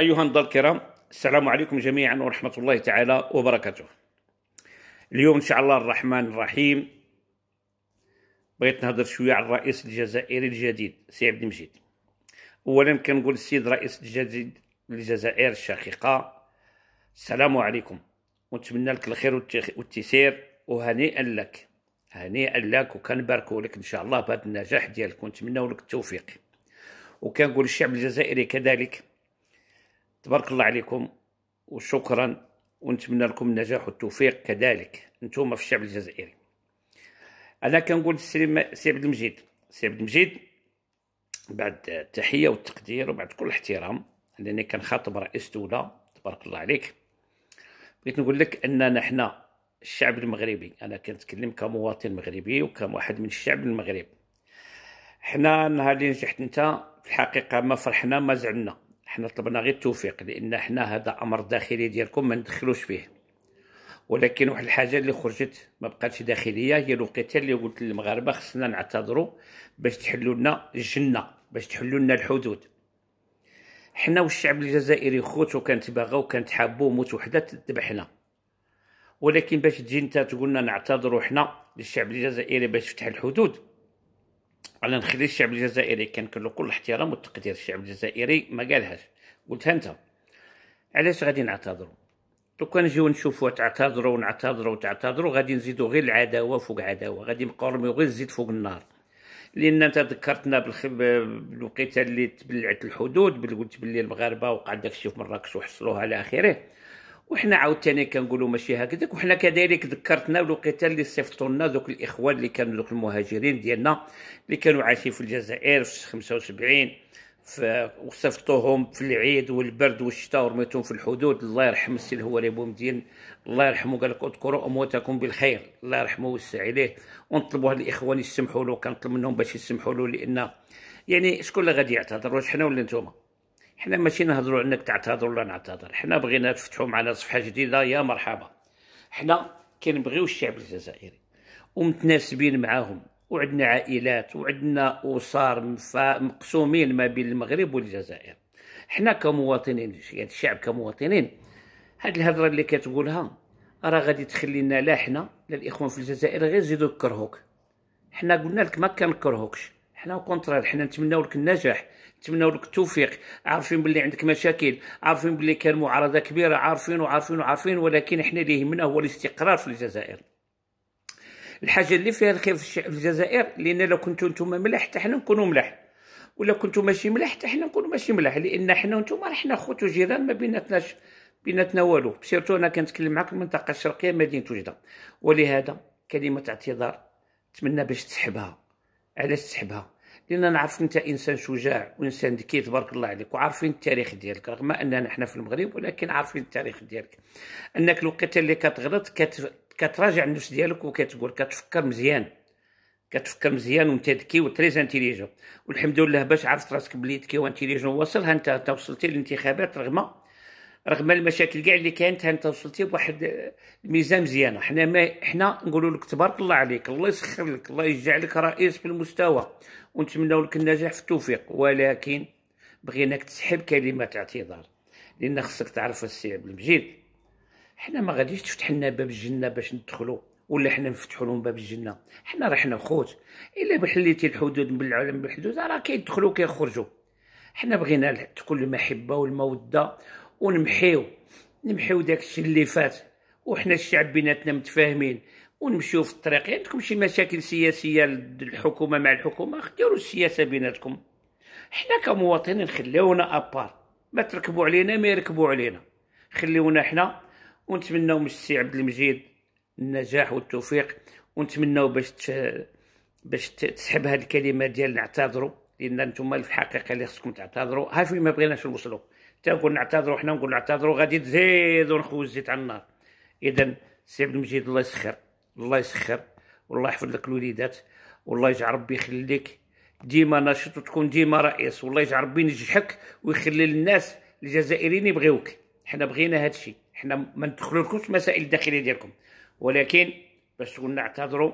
أيها النضال الكرام السلام عليكم جميعا ورحمة الله تعالى وبركاته اليوم إن شاء الله الرحمن الرحيم بغيت نهضر شوية على الرئيس الجزائري الجديد سي عبد المجيد أولا كنقول السيد الرئيس الجديد للجزائر الشقيقة السلام عليكم ونتمنى لك الخير والتيسير وهنيئا لك هنيئا لك وكنباركوا لك ان شاء الله بهذا النجاح ديالك ونتمنى لك التوفيق وكنقول الشعب الجزائري كذلك تبارك الله عليكم وشكرا ونتمنى لكم النجاح والتوفيق كذلك انتم في الشعب الجزائري انا كنقول للسي سي عبد المجيد سي عبد المجيد بعد التحيه والتقدير وبعد كل احترام لانني كنخاطب رئيس دوله تبارك الله عليك بغيت نقول لك اننا حنا الشعب المغربي انا كنتكلم كمواطن مغربي وكواحد من الشعب المغرب حنا النهار اللي نجحت انت في الحقيقه ما فرحنا ما زعلنا حنا طلبنا غير التوفيق لان حنا هذا امر داخلي ديالكم ما ندخلوش فيه ولكن واحد الحاجه اللي خرجت ما بقاتش داخليه هي الوقيته اللي قلت للمغاربه خصنا نعتذروا باش تحلوا لنا الجنه باش تحلوا لنا الحدود حنا والشعب الجزائري خوت وكانت باغا وكانت حابو موت وحده تذبحنا ولكن باش تجي انت تقولنا نعتذروا حنا للشعب الجزائري باش تفتح الحدود على نخلي الشعب الجزائري كان كله كل الاحترام والتقدير الشعب الجزائري ما قالهاش قلتها انت علاش غادي نعتذروا لو كان نجيو نشوفوا تعتذروا ونعتذروا وتعتذروا غادي نزيدوا غير العداوه فوق عداوه غادي نبقاو نرميو غير الزيت فوق النار لان انت ذكرتنا بالوقيته اللي تبلعت الحدود قلت بلي المغاربه وقع داكشي في مراكش وحصلوها على اخره وحنا عاوتاني كنقولوا ماشي هكذاك وحنا كذلك ذكرتنا الوقيته اللي صيفطوا لنا ذوك الاخوان اللي كانوا ذوك المهاجرين ديالنا اللي كانوا عايشين في الجزائر في 75 وصيفطوهم في العيد والبرد والشتاء ورميتهم في الحدود الله يرحم السي الهواري بومدين الله يرحمه قال لك اذكروا امواتكم بالخير الله يرحمه ويوسع عليه ونطلبوا هاد الاخوان يسمحوا له كنطلب منهم باش يسمحوا له لان يعني شكون اللي غادي يعتذر واش حنا ولا نتوما حنا ماشي نهضروا انك تعتذر ولا نعتذر حنا بغينا تفتحوا معنا صفحه جديده يا مرحبا حنا كنبغيو الشعب الجزائري ومتناسبين معاهم وعندنا عائلات وعندنا اسر مقسومين ما بين المغرب والجزائر حنا كمواطنين يعني الشعب كمواطنين هاد الهضره اللي كتقولها راه غادي تخلينا لا حنا لا الاخوان في الجزائر غير يزيدوا يكرهوك حنا قلنا لك ما كنكرهوكش حنا كونترار حنا نتمناو لك النجاح نتمناو لك التوفيق عارفين باللي عندك مشاكل عارفين باللي كان معارضه كبيره عارفين وعارفين وعارفين ولكن حنا اللي يهمنا هو الاستقرار في الجزائر الحاجه اللي فيها الخير في الجزائر لان لو كنتو نتوما ملاح حتى حنا نكونوا ملاح ولا كنتو ماشي ملاح حتى حنا نكونوا ماشي ملاح لان حنا وانتوما حنا خوت وجيران ما بيناتناش بيناتنا والو سيرتو انا كنتكلم معاك المنطقه الشرقيه مدينه وجده ولهذا كلمه اعتذار نتمنى باش تسحبها علاش تسحبها لان انا عرفت انت انسان شجاع وانسان ذكي تبارك الله عليك وعارفين التاريخ ديالك رغم اننا حنا في المغرب ولكن عارفين التاريخ ديالك انك الوقت اللي كتغلط كتراجع النفس ديالك وكتقول كتفكر مزيان كتفكر مزيان وانت ذكي وتريز انتيليجون والحمد لله باش عرفت راسك بلي ذكي وانتيليجون واصلها انت انت وصلتي للانتخابات رغم رغم المشاكل كاع اللي كانت انت وصلتي بواحد الميزان مزيانه حنا ما حنا نقولوا لك تبارك الله عليك الله يسخر لك الله يجعلك رئيس في المستوى ونتمنوا لك النجاح في التوفيق ولكن بغيناك تسحب كلمه اعتذار لان خصك تعرف السي عبد المجيد حنا ما غاديش تفتح لنا باب الجنه باش ندخلوا ولا حنا نفتحوا لهم باب الجنه حنا راه حنا خوت الا بحليتي الحدود بالعلم بالحدود راه كيدخلوا كيخرجوا حنا بغينا تكون المحبه والموده ونمحيو نمحيو داكشي اللي فات وحنا الشعب بيناتنا متفاهمين ونمشيو في الطريق يعني عندكم شي مشاكل سياسيه للحكومه مع الحكومه اختاروا السياسه بيناتكم حنا كمواطنين خليونا ابار ما تركبوا علينا ما يركبوا علينا خليونا حنا ونتمناو من السي عبد المجيد النجاح والتوفيق ونتمناو باش باش تسحب هذه الكلمه ديال نعتذروا لان نتوما في الحقيقه اللي خصكم تعتذروا ها فين ما بغيناش نوصلوا تنقول نعتذروا حنا نقول نعتذروا غادي تزيدوا ونخوز زيت على النار اذا سي عبد المجيد الله يسخر الله يسخر والله يحفظ لك الوليدات والله يجعل ربي يخليك ديما ناشط وتكون ديما رئيس والله يجعل ربي ينجحك ويخلي الناس الجزائريين يبغيوك حنا بغينا هذا الشيء حنا ما ندخلولكمش في المسائل الداخليه ديالكم ولكن باش تقول نعتذروا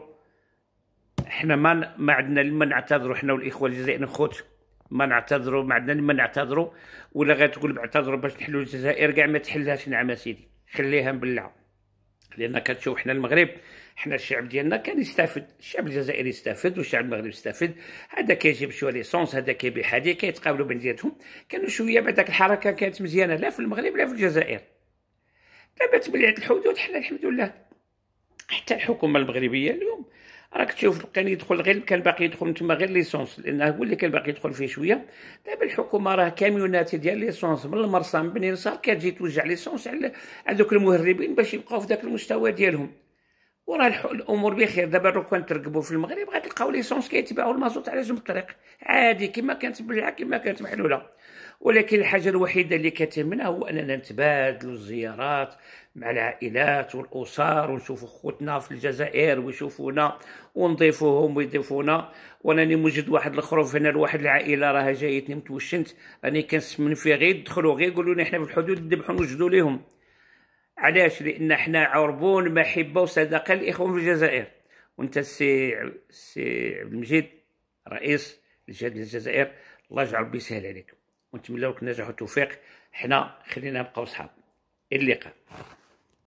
حنا ما ما عندنا لما نعتذروا حنا والاخوه الجزائريين خوت ما نعتذروا ما عندنا ما نعتذروا ولا غتقول بعتذروا باش نحلوا الجزائر كاع ما تحلهاش نعم اسيدي خليها مبلعه لان كتشوف حنا المغرب حنا الشعب ديالنا كان يستافد الشعب الجزائري يستافد والشعب المغربي يستافد هذا كيجيب شويه ليسونس هذا كيبيع حاجه كيتقابلوا بيناتهم كانوا شويه بعد داك الحركه كانت مزيانه لا في المغرب لا في الجزائر دابا تبلعت الحدود حنا الحمد لله حتى الحكومه المغربيه اليوم راك تشوف كان يدخل غير كان باقي يدخل تما غير ليسونس لانه هو اللي كان باقي يدخل فيه شويه دابا الحكومه راه كاميونات ديال ليسونس من المرسى من بني نصار كتجي توجع ليسونس على ذوك المهربين باش يبقاو في ذاك المستوى ديالهم وراه الامور بخير دابا لو كان تركبوا في المغرب غتلقاو ليسونس كيتباعوا المازوت على جنب الطريق عادي كما كانت بلعه كما كانت محلوله ولكن الحاجه الوحيده اللي كتهمنا هو اننا نتبادلوا الزيارات مع العائلات والاسر ونشوفوا خوتنا في الجزائر ويشوفونا ونضيفوهم ويضيفونا وراني موجد واحد الخروف هنا لواحد العائله راها جايتني متوشنت راني كنسمن فيه غير يدخلوا غير يقولوا لي حنا في الحدود ذبحوا نوجدوا ليهم علاش لان حنا عربون محبه وصداقه الاخوان في الجزائر وانت السي السي عبد المجيد رئيس الجهاد الجزائر الله يجعل ربي يسهل عليك ونتمنى لك النجاح والتوفيق حنا خلينا نبقاو صحاب الى اللقاء